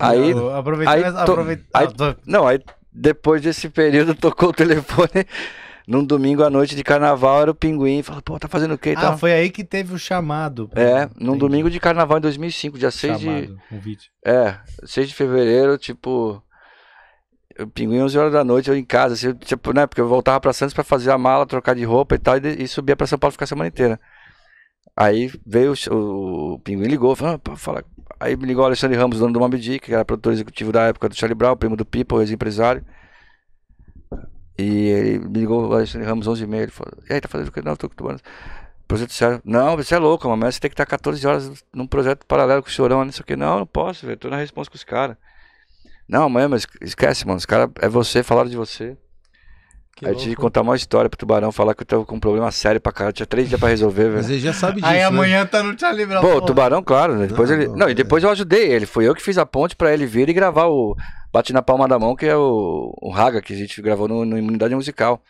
Aí, eu aproveitei, aí, to, aproveitei aí, ah, tô... Não, aí depois desse período tocou o telefone num domingo à noite de carnaval, era o pinguim. Falou, pô, tá fazendo o quê? Ah, foi aí que teve o chamado. É, mim. num domingo de carnaval em 2005, dia 6 chamado, de. Convite. É, 6 de fevereiro, tipo. O pinguim 11 horas da noite, eu em casa, assim, tipo, né? Porque eu voltava pra Santos pra fazer a mala, trocar de roupa e tal, e, e subia pra São Paulo ficar a semana inteira. Aí veio o, o, o pinguim ligou, falou, ah, pô, fala, Aí me ligou o Alexandre Ramos, dono do Mob Dick, que era produtor executivo da época do Charlie Brown, primo do People, ex-empresário. E ele me ligou o Alexandre Ramos 11 e meia, ele falou, e aí, tá fazendo o que? Não, tô ocupando. Projeto sério. Não, você é louco, mas você tem que estar 14 horas num projeto paralelo com o Chorão, não sei o que. Não, não posso, velho, tô na resposta com os caras. Não, amanhã, mas esquece, mano, os caras, é você, falaram de você. Que aí eu tive que contar uma história pro tubarão, falar que eu tava com um problema sério pra caralho, tinha três dias pra resolver, velho. Mas ele já sabe disso. Aí né? amanhã tá no Tia Livre. Pô, o tubarão, claro, né? Depois não, ele. Não, não, e é. depois eu ajudei ele. foi eu que fiz a ponte pra ele vir e gravar o. Bate na palma da mão, que é o, o Raga, que a gente gravou no, no Imunidade Musical.